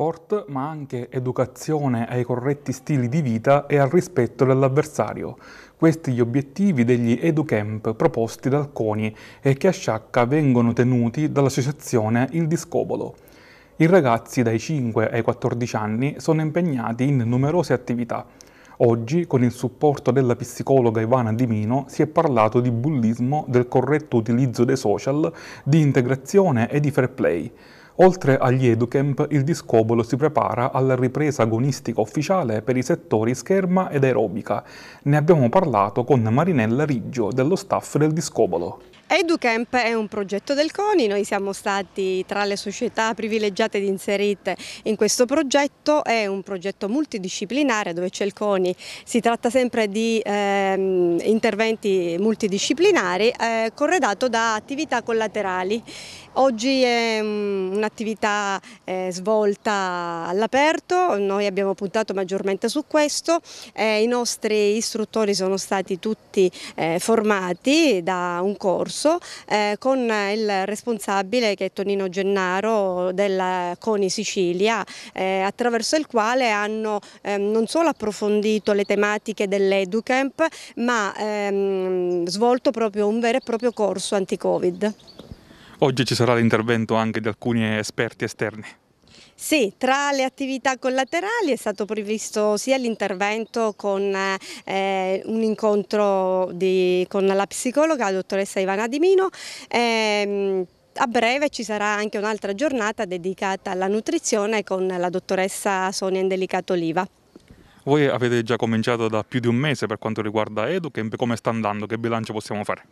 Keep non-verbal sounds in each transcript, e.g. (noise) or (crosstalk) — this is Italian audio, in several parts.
sport, ma anche educazione ai corretti stili di vita e al rispetto dell'avversario. Questi gli obiettivi degli EduCamp proposti dal CONI e che a Sciacca vengono tenuti dall'associazione Il Discobolo. I ragazzi dai 5 ai 14 anni sono impegnati in numerose attività. Oggi, con il supporto della psicologa Ivana Di Mino, si è parlato di bullismo, del corretto utilizzo dei social, di integrazione e di fair play. Oltre agli EduCamp, il Discobolo si prepara alla ripresa agonistica ufficiale per i settori scherma ed aerobica. Ne abbiamo parlato con Marinella Riggio dello staff del Discobolo. EduCamp è un progetto del CONI, noi siamo stati tra le società privilegiate ed inserite in questo progetto, è un progetto multidisciplinare dove c'è il CONI, si tratta sempre di eh, interventi multidisciplinari eh, corredato da attività collaterali. Oggi è mm, un'attività eh, svolta all'aperto, noi abbiamo puntato maggiormente su questo, eh, i nostri istruttori sono stati tutti eh, formati da un corso discusso eh, con il responsabile che è Tonino Gennaro del CONI Sicilia eh, attraverso il quale hanno ehm, non solo approfondito le tematiche dell'EduCamp ma ehm, svolto proprio un vero e proprio corso anti-Covid. Oggi ci sarà l'intervento anche di alcuni esperti esterni. Sì, tra le attività collaterali è stato previsto sia l'intervento con eh, un incontro di, con la psicologa, la dottoressa Ivana Di Mino, ehm, a breve ci sarà anche un'altra giornata dedicata alla nutrizione con la dottoressa Sonia Indelicato Oliva. Voi avete già cominciato da più di un mese per quanto riguarda Edu, come sta andando, che bilancio possiamo fare?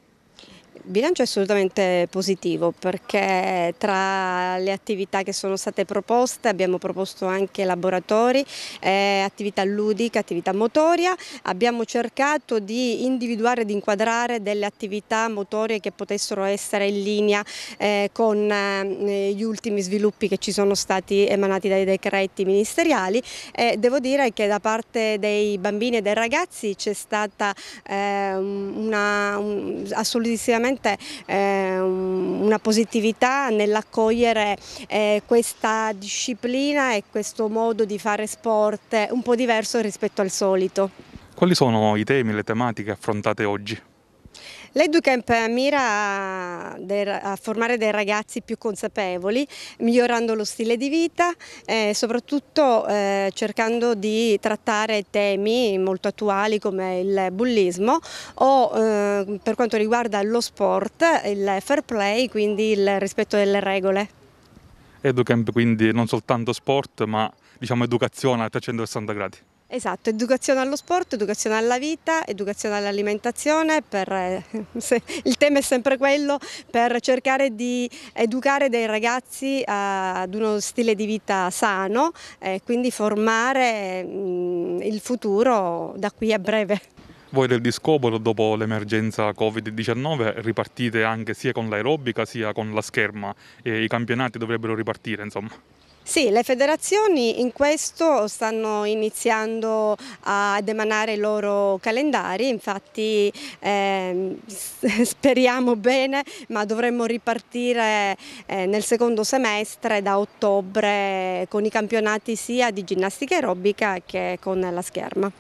Il bilancio è assolutamente positivo perché tra le attività che sono state proposte abbiamo proposto anche laboratori, eh, attività ludica, attività motoria, abbiamo cercato di individuare e di inquadrare delle attività motorie che potessero essere in linea eh, con eh, gli ultimi sviluppi che ci sono stati emanati dai decreti ministeriali. devo dire che da parte dei bambini e dei ragazzi c'è stata eh, una, un, assolutissimamente veramente eh, una positività nell'accogliere eh, questa disciplina e questo modo di fare sport un po' diverso rispetto al solito. Quali sono i temi, le tematiche affrontate oggi? L'EduCamp mira a, formare dei ragazzi più consapevoli, migliorando lo stile di vita e soprattutto eh, cercando di trattare temi molto attuali come il bullismo o eh, per quanto riguarda lo sport, il fair play, quindi il rispetto delle regole. EduCamp quindi non soltanto sport ma diciamo educazione a 360 gradi. Esatto, educazione allo sport, educazione alla vita, educazione all'alimentazione, per, eh, (laughs) se, il tema è sempre quello, per cercare di educare dei ragazzi ad uno stile di vita sano e quindi formare mh, mm, il futuro da qui a breve. Voi del Discobolo dopo l'emergenza Covid-19 ripartite anche sia con l'aerobica sia con la scherma e i campionati dovrebbero ripartire insomma. Sì, le federazioni in questo stanno iniziando ad emanare i loro calendari, infatti eh, (laughs) speriamo bene, ma dovremmo ripartire eh, nel secondo semestre da ottobre con i campionati sia di ginnastica aerobica che con la scherma.